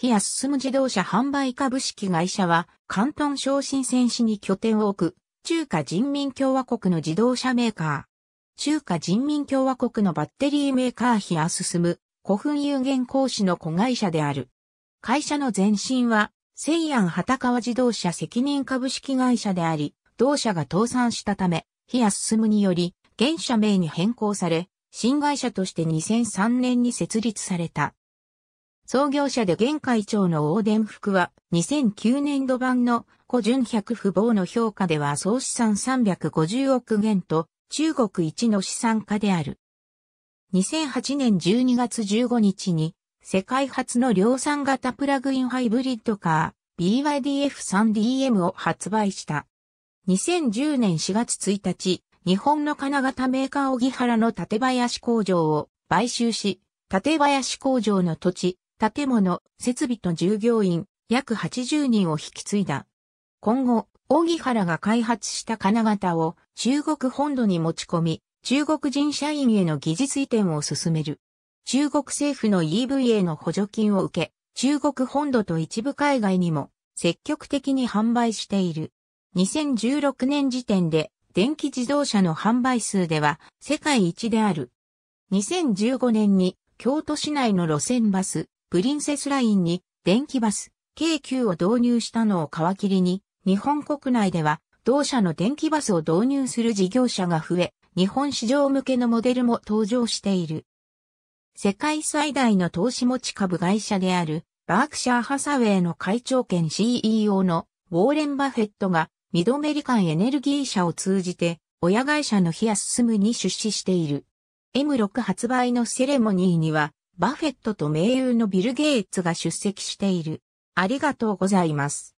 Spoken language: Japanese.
日安進自動車販売株式会社は、関東昇進戦士に拠点を置く、中華人民共和国の自動車メーカー。中華人民共和国のバッテリーメーカー日安進、古墳有限講師の子会社である。会社の前身は、西安畑川自動車責任株式会社であり、同社が倒産したため、日安進により、現社名に変更され、新会社として2003年に設立された。創業者で現会長の大ー福は、2009年度版の古純百不謀の評価では総資産350億元と、中国一の資産家である。2008年12月15日に、世界初の量産型プラグインハイブリッドカー、BYDF3DM を発売した。2010年4月1日、日本の金型メーカー小木原の縦林工場を買収し、縦林工場の土地、建物、設備と従業員、約80人を引き継いだ。今後、木原が開発した金型を中国本土に持ち込み、中国人社員への技術移転を進める。中国政府の EV への補助金を受け、中国本土と一部海外にも積極的に販売している。2016年時点で電気自動車の販売数では世界一である。2015年に京都市内の路線バスプリンセスラインに電気バス、京急を導入したのを皮切りに、日本国内では同社の電気バスを導入する事業者が増え、日本市場向けのモデルも登場している。世界最大の投資持ち株会社である、バークシャーハサウェイの会長兼 CEO のウォーレン・バフェットが、ミドメリカンエネルギー社を通じて、親会社のヒアススムに出資している。M6 発売のセレモニーには、バフェットと盟友のビル・ゲイツが出席している。ありがとうございます。